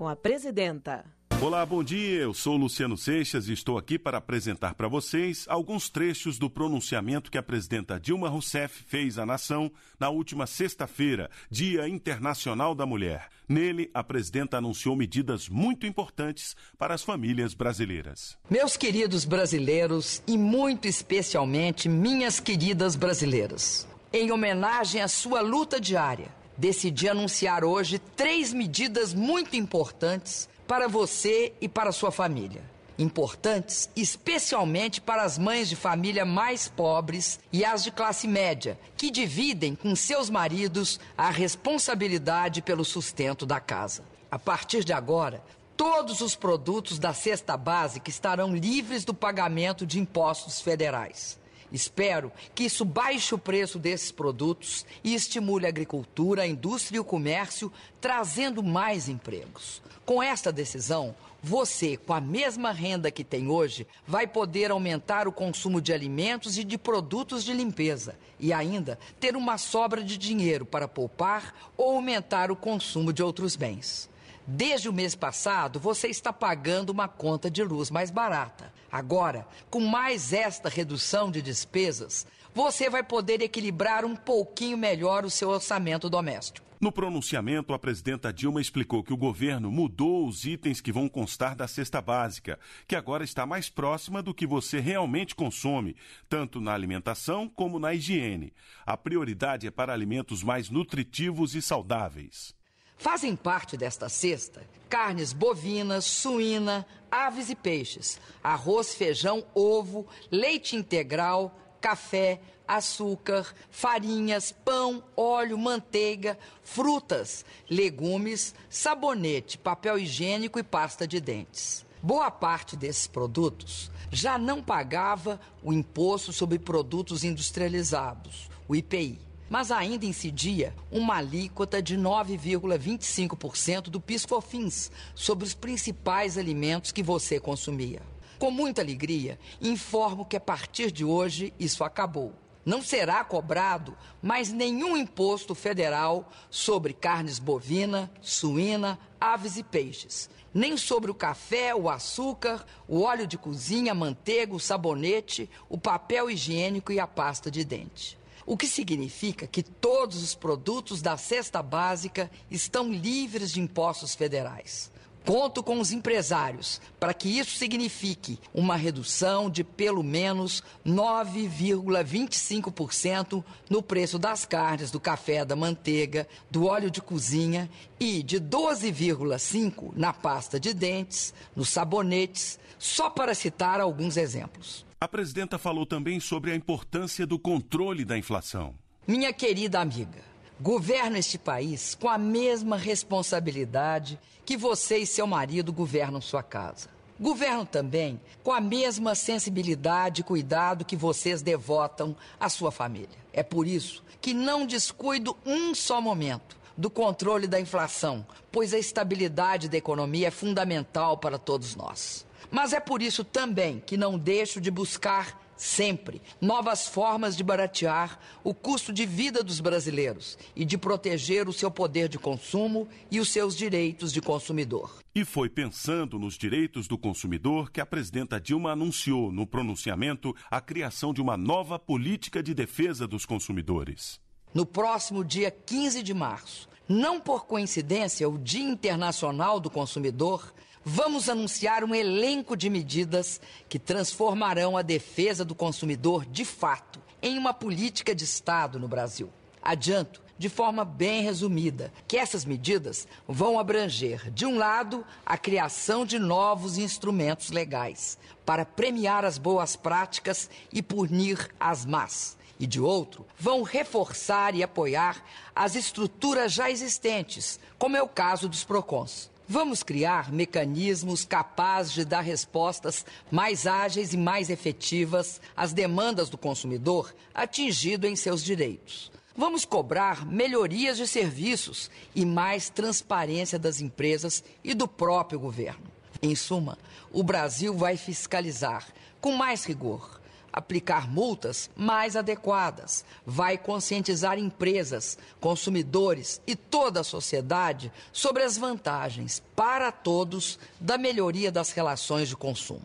com a presidenta. Olá, bom dia. Eu sou Luciano Seixas e estou aqui para apresentar para vocês alguns trechos do pronunciamento que a presidenta Dilma Rousseff fez à nação na última sexta-feira, Dia Internacional da Mulher. Nele, a presidenta anunciou medidas muito importantes para as famílias brasileiras. Meus queridos brasileiros e muito especialmente minhas queridas brasileiras, em homenagem à sua luta diária decidi anunciar hoje três medidas muito importantes para você e para sua família. Importantes especialmente para as mães de família mais pobres e as de classe média, que dividem com seus maridos a responsabilidade pelo sustento da casa. A partir de agora, todos os produtos da cesta básica estarão livres do pagamento de impostos federais. Espero que isso baixe o preço desses produtos e estimule a agricultura, a indústria e o comércio, trazendo mais empregos. Com esta decisão, você, com a mesma renda que tem hoje, vai poder aumentar o consumo de alimentos e de produtos de limpeza e ainda ter uma sobra de dinheiro para poupar ou aumentar o consumo de outros bens. Desde o mês passado, você está pagando uma conta de luz mais barata. Agora, com mais esta redução de despesas, você vai poder equilibrar um pouquinho melhor o seu orçamento doméstico. No pronunciamento, a presidenta Dilma explicou que o governo mudou os itens que vão constar da cesta básica, que agora está mais próxima do que você realmente consome, tanto na alimentação como na higiene. A prioridade é para alimentos mais nutritivos e saudáveis. Fazem parte desta cesta carnes bovinas, suína, aves e peixes, arroz, feijão, ovo, leite integral, café, açúcar, farinhas, pão, óleo, manteiga, frutas, legumes, sabonete, papel higiênico e pasta de dentes. Boa parte desses produtos já não pagava o imposto sobre produtos industrializados, o IPI mas ainda incidia uma alíquota de 9,25% do PiscoFins sobre os principais alimentos que você consumia. Com muita alegria, informo que a partir de hoje isso acabou. Não será cobrado mais nenhum imposto federal sobre carnes bovina, suína, aves e peixes, nem sobre o café, o açúcar, o óleo de cozinha, a manteiga, o sabonete, o papel higiênico e a pasta de dente. O que significa que todos os produtos da cesta básica estão livres de impostos federais. Conto com os empresários para que isso signifique uma redução de pelo menos 9,25% no preço das carnes, do café, da manteiga, do óleo de cozinha e de 12,5% na pasta de dentes, nos sabonetes, só para citar alguns exemplos. A presidenta falou também sobre a importância do controle da inflação. Minha querida amiga, governo este país com a mesma responsabilidade que você e seu marido governam sua casa. Governo também com a mesma sensibilidade e cuidado que vocês devotam à sua família. É por isso que não descuido um só momento do controle da inflação, pois a estabilidade da economia é fundamental para todos nós. Mas é por isso também que não deixo de buscar sempre novas formas de baratear o custo de vida dos brasileiros e de proteger o seu poder de consumo e os seus direitos de consumidor. E foi pensando nos direitos do consumidor que a presidenta Dilma anunciou no pronunciamento a criação de uma nova política de defesa dos consumidores no próximo dia 15 de março, não por coincidência, o Dia Internacional do Consumidor, vamos anunciar um elenco de medidas que transformarão a defesa do consumidor de fato em uma política de Estado no Brasil. Adianto de forma bem resumida que essas medidas vão abranger, de um lado, a criação de novos instrumentos legais para premiar as boas práticas e punir as más e, de outro, vão reforçar e apoiar as estruturas já existentes, como é o caso dos PROCONs. Vamos criar mecanismos capazes de dar respostas mais ágeis e mais efetivas às demandas do consumidor atingido em seus direitos. Vamos cobrar melhorias de serviços e mais transparência das empresas e do próprio governo. Em suma, o Brasil vai fiscalizar com mais rigor, aplicar multas mais adequadas, vai conscientizar empresas, consumidores e toda a sociedade sobre as vantagens para todos da melhoria das relações de consumo.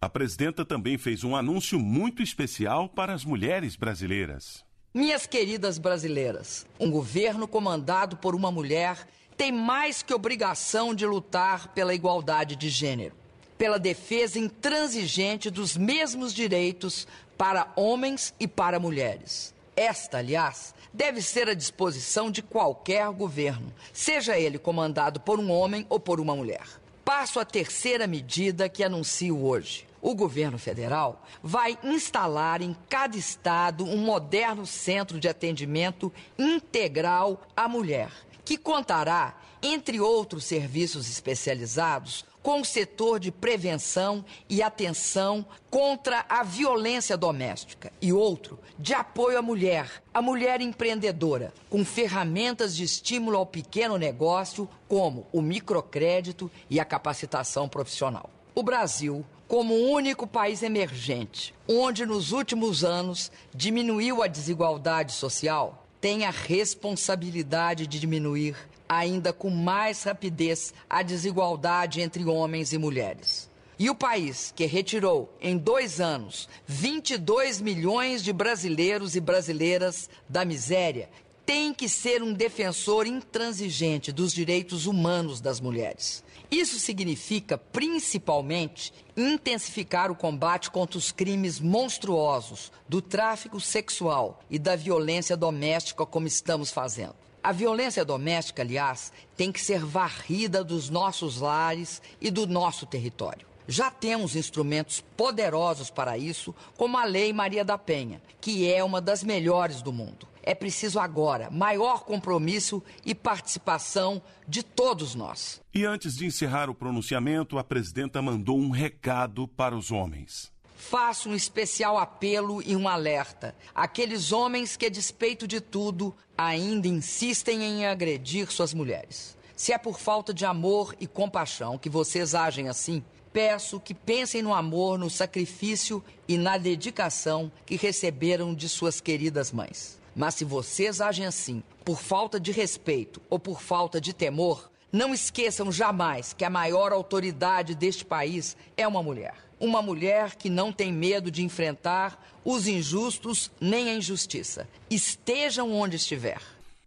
A presidenta também fez um anúncio muito especial para as mulheres brasileiras. Minhas queridas brasileiras, um governo comandado por uma mulher tem mais que obrigação de lutar pela igualdade de gênero, pela defesa intransigente dos mesmos direitos para homens e para mulheres. Esta, aliás, deve ser a disposição de qualquer governo, seja ele comandado por um homem ou por uma mulher. Passo à terceira medida que anuncio hoje o governo federal vai instalar em cada estado um moderno centro de atendimento integral à mulher, que contará, entre outros serviços especializados, com o setor de prevenção e atenção contra a violência doméstica e outro de apoio à mulher, à mulher empreendedora, com ferramentas de estímulo ao pequeno negócio, como o microcrédito e a capacitação profissional. O Brasil como o único país emergente onde nos últimos anos diminuiu a desigualdade social, tem a responsabilidade de diminuir ainda com mais rapidez a desigualdade entre homens e mulheres. E o país que retirou em dois anos 22 milhões de brasileiros e brasileiras da miséria tem que ser um defensor intransigente dos direitos humanos das mulheres. Isso significa, principalmente, intensificar o combate contra os crimes monstruosos do tráfico sexual e da violência doméstica, como estamos fazendo. A violência doméstica, aliás, tem que ser varrida dos nossos lares e do nosso território. Já temos instrumentos poderosos para isso, como a Lei Maria da Penha, que é uma das melhores do mundo é preciso agora maior compromisso e participação de todos nós. E antes de encerrar o pronunciamento, a presidenta mandou um recado para os homens. Faço um especial apelo e um alerta. Aqueles homens que, a despeito de tudo, ainda insistem em agredir suas mulheres. Se é por falta de amor e compaixão que vocês agem assim, peço que pensem no amor, no sacrifício e na dedicação que receberam de suas queridas mães. Mas se vocês agem assim, por falta de respeito ou por falta de temor, não esqueçam jamais que a maior autoridade deste país é uma mulher. Uma mulher que não tem medo de enfrentar os injustos nem a injustiça, estejam onde estiver.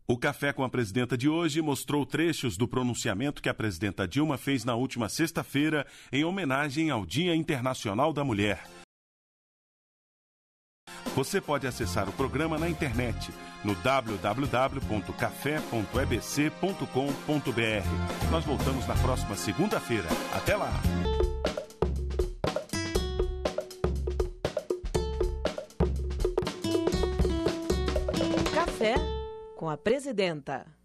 O Café com a Presidenta de hoje mostrou trechos do pronunciamento que a presidenta Dilma fez na última sexta-feira em homenagem ao Dia Internacional da Mulher. Você pode acessar o programa na internet no www.café.ebc.com.br. Nós voltamos na próxima segunda-feira. Até lá! Café com a presidenta.